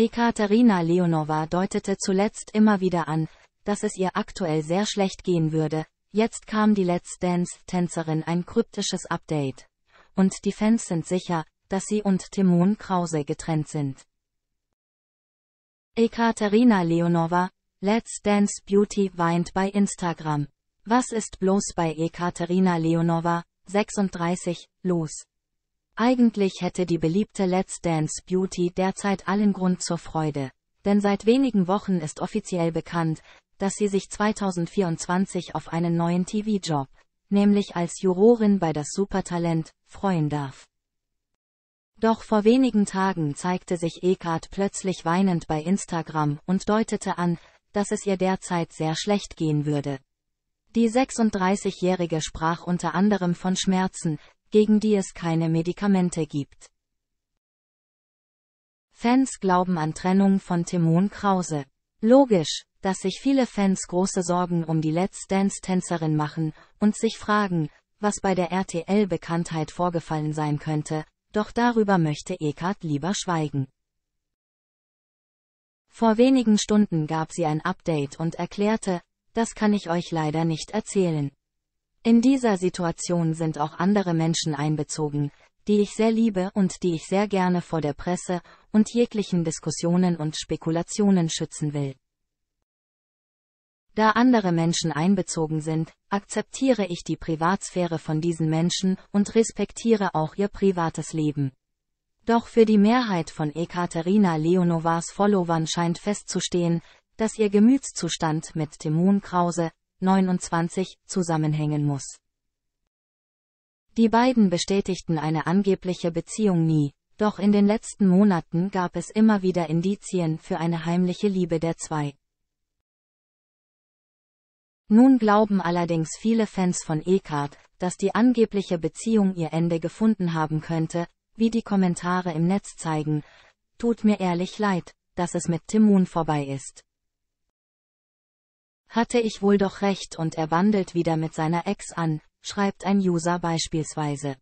Ekaterina Leonova deutete zuletzt immer wieder an, dass es ihr aktuell sehr schlecht gehen würde, jetzt kam die Let's Dance-Tänzerin ein kryptisches Update. Und die Fans sind sicher, dass sie und Timon Krause getrennt sind. Ekaterina Leonova, Let's Dance Beauty weint bei Instagram. Was ist bloß bei Ekaterina Leonova, 36, los? Eigentlich hätte die beliebte Let's Dance Beauty derzeit allen Grund zur Freude, denn seit wenigen Wochen ist offiziell bekannt, dass sie sich 2024 auf einen neuen TV-Job, nämlich als Jurorin bei das Supertalent, freuen darf. Doch vor wenigen Tagen zeigte sich Eckart plötzlich weinend bei Instagram und deutete an, dass es ihr derzeit sehr schlecht gehen würde. Die 36-Jährige sprach unter anderem von Schmerzen, gegen die es keine Medikamente gibt. Fans glauben an Trennung von Timon Krause. Logisch, dass sich viele Fans große Sorgen um die Let's Dance-Tänzerin machen und sich fragen, was bei der RTL-Bekanntheit vorgefallen sein könnte, doch darüber möchte Eckart lieber schweigen. Vor wenigen Stunden gab sie ein Update und erklärte, das kann ich euch leider nicht erzählen. In dieser Situation sind auch andere Menschen einbezogen, die ich sehr liebe und die ich sehr gerne vor der Presse und jeglichen Diskussionen und Spekulationen schützen will. Da andere Menschen einbezogen sind, akzeptiere ich die Privatsphäre von diesen Menschen und respektiere auch ihr privates Leben. Doch für die Mehrheit von Ekaterina Leonovas Followern scheint festzustehen, dass ihr Gemütszustand mit Timon Krause, 29 zusammenhängen muss. Die beiden bestätigten eine angebliche Beziehung nie, doch in den letzten Monaten gab es immer wieder Indizien für eine heimliche Liebe der zwei. Nun glauben allerdings viele Fans von Eckhart, dass die angebliche Beziehung ihr Ende gefunden haben könnte, wie die Kommentare im Netz zeigen. Tut mir ehrlich leid, dass es mit Timun vorbei ist. Hatte ich wohl doch recht und er wandelt wieder mit seiner Ex an, schreibt ein User beispielsweise.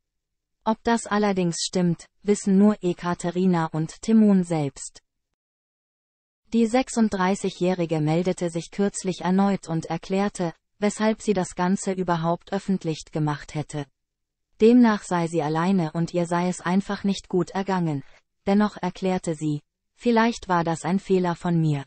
Ob das allerdings stimmt, wissen nur Ekaterina und Timon selbst. Die 36-Jährige meldete sich kürzlich erneut und erklärte, weshalb sie das Ganze überhaupt öffentlich gemacht hätte. Demnach sei sie alleine und ihr sei es einfach nicht gut ergangen. Dennoch erklärte sie, vielleicht war das ein Fehler von mir.